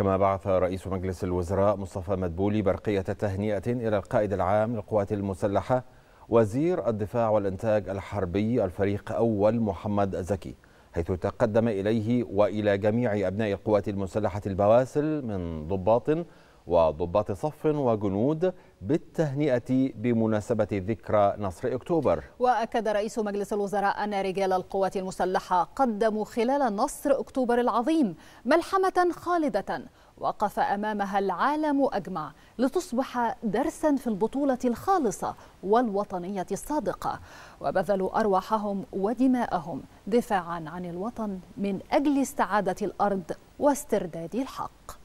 كما بعث رئيس مجلس الوزراء مصطفى مدبولي برقية تهنئة إلى القائد العام للقوات المسلحة وزير الدفاع والإنتاج الحربي الفريق أول محمد زكي حيث تقدم إليه وإلى جميع أبناء القوات المسلحة البواسل من ضباط وضباط صف وجنود بالتهنئة بمناسبة ذكرى نصر أكتوبر وأكد رئيس مجلس الوزراء أن رجال القوات المسلحة قدموا خلال نصر أكتوبر العظيم ملحمة خالدة وقف أمامها العالم أجمع لتصبح درسا في البطولة الخالصة والوطنية الصادقة وبذلوا أرواحهم ودماءهم دفاعا عن الوطن من أجل استعادة الأرض واسترداد الحق